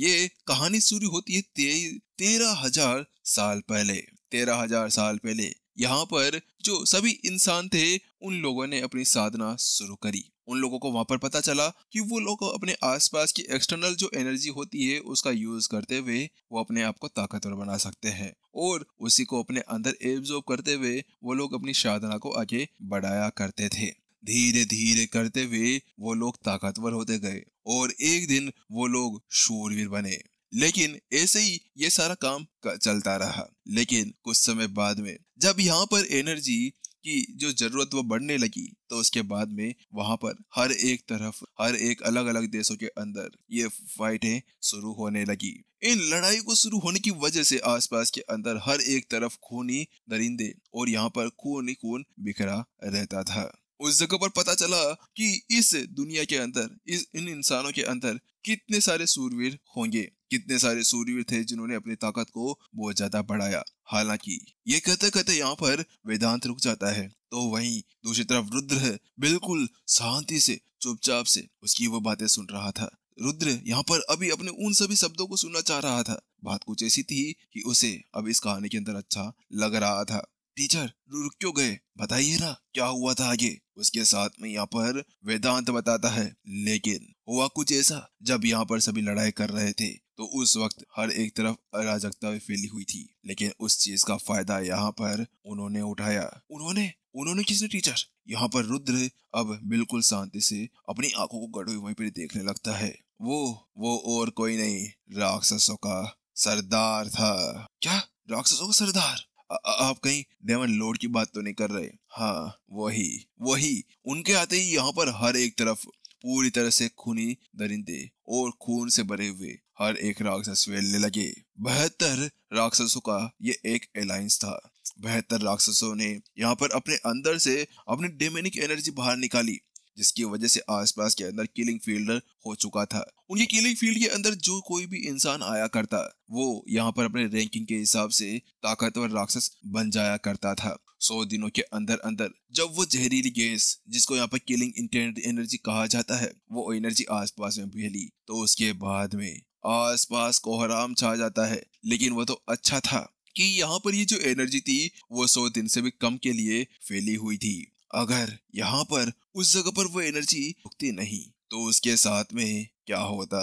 ये कहानी शुरू होती है ते, तेरह हजार साल पहले तेरह हजार साल पहले यहाँ पर जो सभी इंसान थे उन लोगों ने अपनी साधना शुरू करी उन लोगों को वहां पर पता चला कि वो लोग अपने आसपास की एक्सटर्नल जो एनर्जी होती है उसका यूज करते हुए वो अपने आप को ताकतवर बना सकते हैं और उसी को अपने अंदर एब्जॉर्ब करते हुए वो लोग अपनी साधना को आगे बढ़ाया करते थे धीरे धीरे करते हुए वो लोग ताकतवर होते गए और एक दिन वो लोग शूरवीर बने लेकिन ऐसे ही ये सारा काम का चलता रहा लेकिन कुछ समय बाद में जब यहाँ पर एनर्जी की जो जरूरत वो बढ़ने लगी तो उसके बाद में वहां पर हर एक तरफ हर एक अलग अलग देशों के अंदर ये फाइटें शुरू होने लगी इन लड़ाई को शुरू होने की वजह से आसपास के अंदर हर एक तरफ खूनी दरिंदे और यहाँ पर खून ही खून बिखरा रहता था उस जगह पर पता चला कि इस दुनिया के अंदर इस इन इंसानों के अंदर कितने सारे सूरवीर होंगे कितने सारे सूरवीर थे जिन्होंने अपनी ताकत को बहुत ज्यादा बढ़ाया हालांकि ये कहते कहते यहाँ पर वेदांत रुक जाता है तो वहीं दूसरी तरफ रुद्र है बिल्कुल शांति से चुपचाप से उसकी वो बातें सुन रहा था रुद्र यहाँ पर अभी अपने उन सभी शब्दों को सुनना चाह रहा था बात कुछ ऐसी थी कि उसे अब इस कहानी के अंदर अच्छा लग रहा था टीचर रुक क्यों गए बताइए ना क्या हुआ था आगे उसके साथ में यहाँ पर वेदांत बताता है लेकिन हुआ कुछ ऐसा जब यहाँ पर सभी लड़ाई कर रहे थे तो उस वक्त हर एक तरफ अराजकता फैली हुई थी लेकिन उस चीज का फायदा यहाँ पर उन्होंने उठाया उन्होंने उन्होंने किसने टीचर यहाँ पर रुद्र अब बिल्कुल शांति से अपनी आंखों को गढ़ हुए पर देखने लगता है वो वो और कोई नहीं राक्षसों का सरदार था क्या राक्षसों का सरदार आप कहीं डेमन लोड की बात तो नहीं कर रहे हाँ वही वही उनके आते ही यहाँ पर हर एक तरफ पूरी तरह से खूनी दरिंदे और खून से भरे हुए हर एक राक्षस वेलने लगे बेहतर राक्षसों का ये एक अलायंस था बेहतर राक्षसों ने यहाँ पर अपने अंदर से अपनी डेमेनिक एनर्जी बाहर निकाली जिसकी वजह से आसपास के अंदर किलिंग फील्ड हो चुका था उनकी किलिंग फील्ड के अंदर जो कोई भी इंसान आया करता वो यहाँ पर अपने रैंकिंग के हिसाब से ताकतवर राक्षस बन जाया करता था सौ दिनों के अंदर अंदर जब वो जहरीली गैस जिसको यहाँ पर किलिंग इंटेंट एनर्जी कहा जाता है वो एनर्जी आसपास में फैली तो उसके बाद में आसपास कोहराम छा जाता है लेकिन वो तो अच्छा था कि यहाँ पर ये जो एनर्जी थी वो सौ दिन से भी कम के लिए फैली हुई थी अगर यहाँ पर उस जगह पर वो एनर्जी रुकती नहीं तो उसके साथ में क्या होता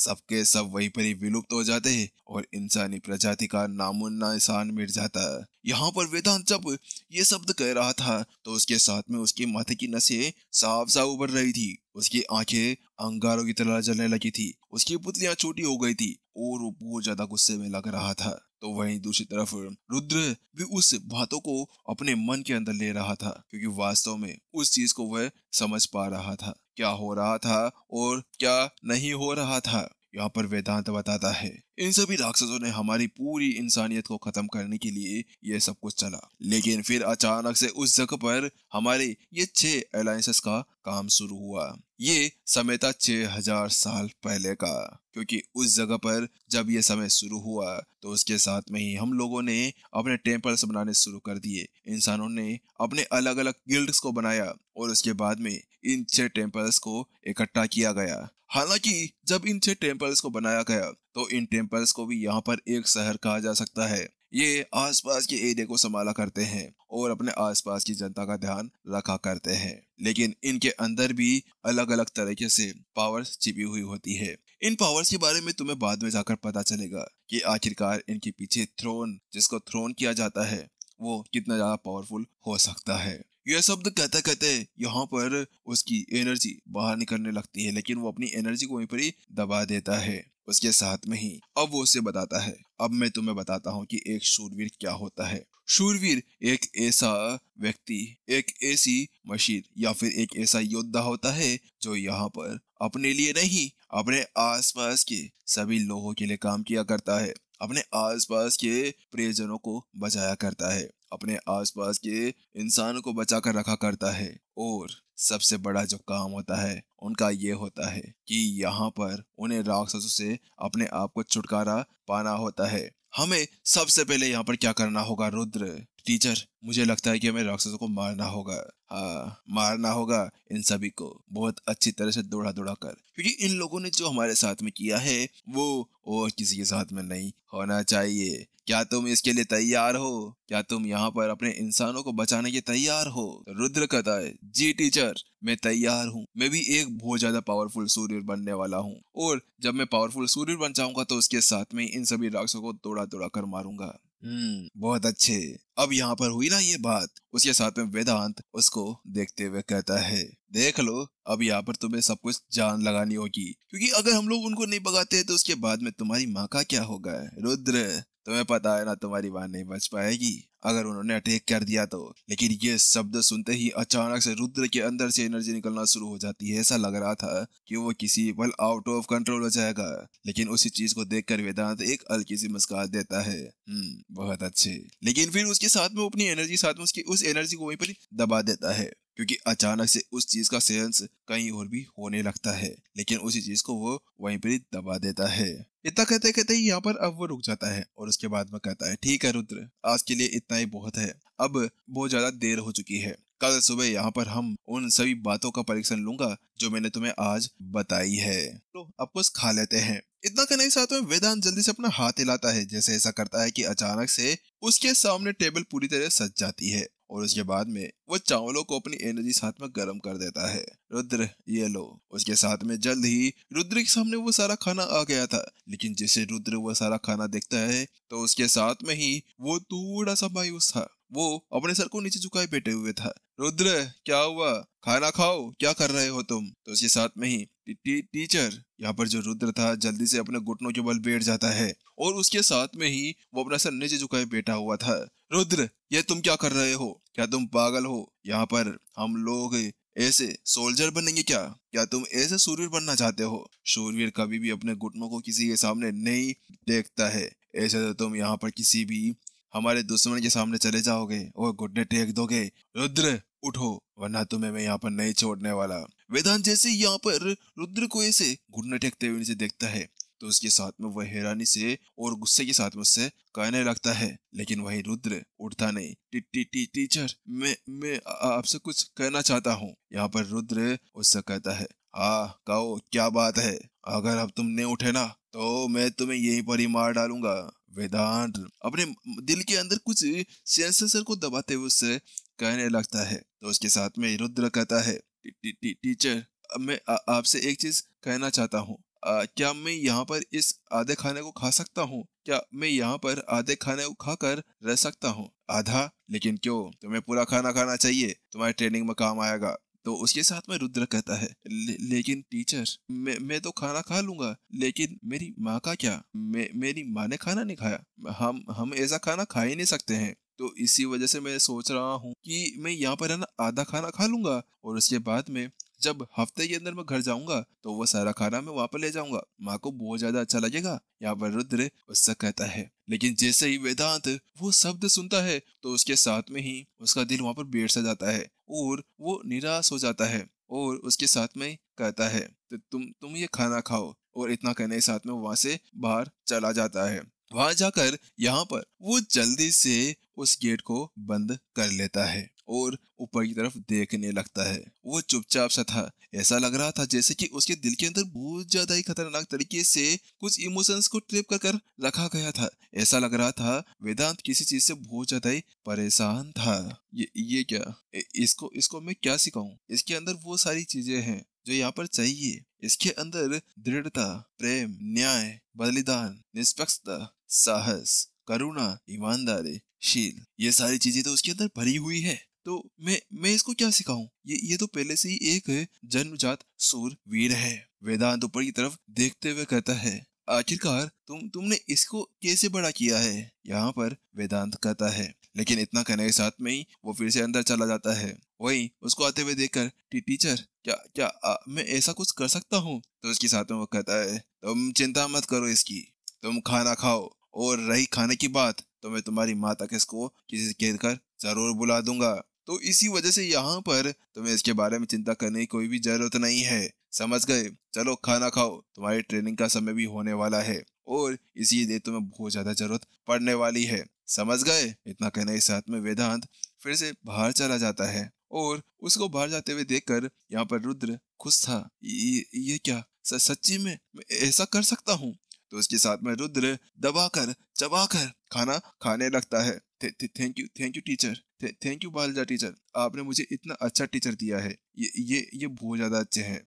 सबके सब वही पर ही विलुप्त हो जाते और इंसानी प्रजाति का नामुन्ना इंसान मिट जाता यहाँ पर वेदांत जब ये शब्द कह रहा था तो उसके साथ में उसके माथे की नसें साफ साफ उभर रही थी उसकी आंखें अंगारों की तरह जलने लगी थी उसकी पुतलियां छोटी हो गई थी और वो बहुत ज्यादा गुस्से में लग रहा था तो वहीं दूसरी तरफ रुद्र भी उस बातों को अपने मन के अंदर ले रहा था क्योंकि वास्तव में उस चीज को वह समझ पा रहा था क्या हो रहा था और क्या नहीं हो रहा था यहाँ पर वेदांत बताता है इन सभी राक्षसों ने हमारी पूरी इंसानियत को खत्म करने के लिए यह सब कुछ चला लेकिन फिर अचानक से उस जगह पर हमारे ये छह अलायसेस का काम शुरू हुआ ये समय था छह हजार साल पहले का क्योंकि उस जगह पर जब ये समय शुरू हुआ तो उसके साथ में ही हम लोगों ने अपने टेम्पल्स बनाने शुरू कर दिए इंसानों ने अपने अलग अलग गिल्ड्स को बनाया और उसके बाद में इन छह टेम्पल्स को इकट्ठा किया गया हालांकि जब इन छह टेम्पल्स को बनाया गया तो इन टेम्पल्स को भी यहाँ पर एक शहर कहा जा सकता है ये आसपास के एरिया को संभाला करते हैं और अपने आसपास की जनता का ध्यान रखा करते हैं लेकिन इनके अंदर भी अलग अलग तरीके से पावर्स छिपी हुई होती है इन पावर्स के बारे में तुम्हें बाद में जाकर पता चलेगा कि आखिरकार इनके पीछे थ्रोन जिसको थ्रोन किया जाता है वो कितना ज्यादा पावरफुल हो सकता है यह शब्द कहते कहते यहाँ पर उसकी एनर्जी बाहर निकलने लगती है लेकिन वो अपनी एनर्जी को वहीं पर ही दबा देता है उसके साथ में ही अब वो उसे बताता है अब मैं तुम्हें बताता हूँ कि एक शूरवीर क्या होता है शूरवीर एक ऐसा व्यक्ति एक ऐसी मशीन या फिर एक ऐसा योद्धा होता है जो यहाँ पर अपने लिए नहीं अपने आसपास के सभी लोगों के लिए काम किया करता है अपने आसपास के प्रियजनों को बचाया करता है अपने आसपास के इंसानों को बचा कर रखा करता है और सबसे बड़ा जो काम होता है उनका ये होता है कि यहाँ पर उन्हें राक्षसों से अपने आप को छुटकारा पाना होता है हमें सबसे पहले यहाँ पर क्या करना होगा रुद्र टीचर मुझे लगता है कि हमें राक्षसों को मारना होगा हाँ मारना होगा इन सभी को बहुत अच्छी तरह से दौड़ा दौड़ा कर क्योंकि इन लोगों ने जो हमारे साथ में किया है वो और किसी के साथ में नहीं होना चाहिए क्या तुम इसके लिए तैयार हो क्या तुम यहाँ पर अपने इंसानों को बचाने के तैयार हो तो रुद्र कहता है जी टीचर मैं तैयार हूँ मैं भी एक बहुत ज्यादा पावरफुल सूर्य बनने वाला हूँ और जब मैं पावरफुल सूर्य बन जाऊंगा तो उसके साथ में इन सभी राक्षसों को दौड़ा दौड़ा कर मारूंगा हम्म बहुत अच्छे अब यहाँ पर हुई ना ये बात उसके साथ में वेदांत उसको देखते हुए कहता है देख लो अब यहाँ पर तुम्हें सब कुछ जान लगानी होगी क्योंकि अगर हम लोग उनको नहीं भगाते तो उसके बाद में तुम्हारी माँ का क्या होगा रुद्र तुम्हें पता है ना तुम्हारी माँ नहीं बच पाएगी अगर उन्होंने अटैक कर दिया तो लेकिन ये शब्द सुनते ही अचानक से रुद्र के अंदर से एनर्जी निकलना शुरू हो जाती है ऐसा लग रहा था कि वो किसी पल आउट ऑफ कंट्रोल हो जाएगा लेकिन उसी चीज को देखकर वेदांत एक हल्की सी मुस्कान देता है हम्म, बहुत अच्छे लेकिन फिर उसके साथ में अपनी एनर्जी साथ में उसकी उस एनर्जी को वहीं पर दबा देता है क्योंकि अचानक से उस चीज का सेंस कहीं और भी होने लगता है लेकिन उसी चीज को वो वहीं पर दबा देता है इतना कहते कहते ही यहाँ पर अब वो रुक जाता है और उसके बाद में कहता है ठीक है रुद्र आज के लिए इतना इतना ही बहुत है अब बहुत ज्यादा देर हो चुकी है कल सुबह यहाँ पर हम उन सभी बातों का परीक्षण लूंगा जो मैंने तुम्हें आज बताई है तो अब कुछ खा लेते हैं इतना कहने के साथ में वेदांत जल्दी से अपना हाथ हिलाता है जैसे ऐसा करता है कि अचानक से उसके सामने टेबल पूरी तरह सज जाती है और उसके बाद में वो चावलों को अपनी एनर्जी साथ में गर्म कर देता है रुद्र ये लो उसके साथ में जल्द ही रुद्र के सामने वो सारा खाना आ गया था लेकिन जैसे रुद्र वो सारा खाना देखता है तो उसके साथ में ही वो थोड़ा सा मायूस था वो अपने सर को नीचे झुकाए बैठे हुए था रुद्र क्या हुआ खाना खाओ क्या कर रहे हो तुम तो उसके साथ में ही टी, टी, टीचर यहाँ पर जो रुद्र था जल्दी से अपने घुटनों के बल बैठ जाता है और उसके साथ में ही वो अपना सर नीचे झुकाए बैठा हुआ था रुद्र ये तुम क्या कर रहे हो क्या तुम पागल हो यहाँ पर हम लोग ऐसे सोल्जर बनेंगे क्या क्या तुम ऐसे सूर्य बनना चाहते हो सूर्य कभी भी अपने घुटनों को किसी के सामने नहीं देखता है ऐसे तो तुम यहाँ पर किसी भी हमारे दुश्मन के सामने चले जाओगे और घुटने टेक दोगे रुद्र उठो वरना तुम्हें मैं यहाँ पर नहीं छोड़ने वाला वेदांत जैसे यहाँ पर रुद्र को ऐसे घुटने टेकते हुए देखता है तो उसके साथ में वह हैरानी से और गुस्से के साथ में उससे कहने लगता है लेकिन वही रुद्र उठता नहीं टी टी टी टीचर मैं मैं आपसे कुछ कहना चाहता हूँ यहाँ पर रुद्र उससे कहता है हाँ कहो क्या बात है अगर अब तुम नहीं उठे ना तो मैं तुम्हें यहीं पर ही मार डालूंगा वेदांत अपने दिल के अंदर कुछ सेंसर को दबाते हुए उससे कहने लगता है तो उसके साथ में रुद्र कहता है टीचर मैं आपसे एक चीज कहना चाहता हूँ क्या मैं यहाँ पर इस आधे खाने को खा सकता हूँ क्या मैं यहाँ पर आधे खाने को खाकर रह सकता हूँ आधा लेकिन क्यों तुम्हें पूरा खाना खाना चाहिए तुम्हारी ट्रेनिंग में काम आएगा तो उसके साथ में रुद्र कहता है ले, लेकिन टीचर मैं मैं तो खाना खा लूंगा लेकिन मेरी माँ का क्या मे, मेरी माँ ने खाना नहीं खाया हम हम ऐसा खाना खा ही नहीं सकते हैं तो इसी वजह से मैं सोच रहा हूँ कि मैं यहाँ पर है ना आधा खाना खा लूंगा और उसके बाद में जब हफ्ते के अंदर मैं घर जाऊंगा तो वो सारा खाना मैं वहां पर ले जाऊंगा माँ को बहुत ज्यादा अच्छा लगेगा यहाँ पर रुद्र उससे कहता है लेकिन जैसे ही वेदांत वो शब्द सुनता है तो उसके साथ में ही उसका दिल वहां पर बैठ सा जाता है और वो निराश हो जाता है और उसके साथ में कहता है तो तुम तुम ये खाना खाओ और इतना कहने के साथ में वहां से बाहर चला जाता है वहां जाकर यहाँ पर वो जल्दी से उस गेट को बंद कर लेता है और ऊपर की तरफ देखने लगता है वो चुपचाप सा था ऐसा लग रहा था जैसे कि उसके दिल के अंदर बहुत ज्यादा ही खतरनाक तरीके से कुछ इमोशंस को ट्रिप कर कर रखा गया था ऐसा लग रहा था वेदांत किसी चीज से बहुत ज्यादा ही परेशान था ये ये क्या इसको इसको मैं क्या सिखाऊं इसके अंदर वो सारी चीजें हैं जो यहाँ पर चाहिए इसके अंदर दृढ़ता प्रेम न्याय बलिदान निष्पक्षता साहस करुणा ईमानदारी शील ये सारी चीजें तो उसके अंदर भरी हुई है तो मैं मैं इसको क्या सिखाऊं ये ये तो पहले से ही एक जन्मजात सूर वीर है वेदांत ऊपर की तरफ देखते हुए कहता है आखिरकार तुम तुमने इसको कैसे बड़ा किया है यहाँ पर वेदांत कहता है लेकिन इतना कहने के साथ में ही वो फिर से अंदर चला जाता है वही उसको आते हुए देखकर टी टीचर क्या क्या आ, मैं ऐसा कुछ कर सकता हूँ तो उसके साथ में वो कहता है तुम चिंता मत करो इसकी तुम खाना खाओ और रही खाने की बात तो मैं तुम्हारी माता के इसको किसी से कह कर जरूर बुला दूंगा तो इसी वजह से यहाँ पर तुम्हें इसके बारे में चिंता करने की कोई भी जरूरत नहीं है समझ गए चलो खाना खाओ तुम्हारी ट्रेनिंग का समय भी होने वाला है और इसी इसीलिए तुम्हें बहुत ज्यादा जरूरत पड़ने वाली है समझ गए इतना कहने के साथ में वेदांत फिर से बाहर चला जाता है और उसको बाहर जाते हुए देखकर यहाँ पर रुद्र खुश था ये, ये क्या सच्ची में ऐसा कर सकता हूँ तो उसके साथ में रुद्र दबाकर चबाकर खाना खाने लगता है thank you thank you teacher thank you बालजा टीचर आपने मुझे इतना अच्छा टीचर दिया है ये ये ये बहुत ज्यादा अच्छे हैं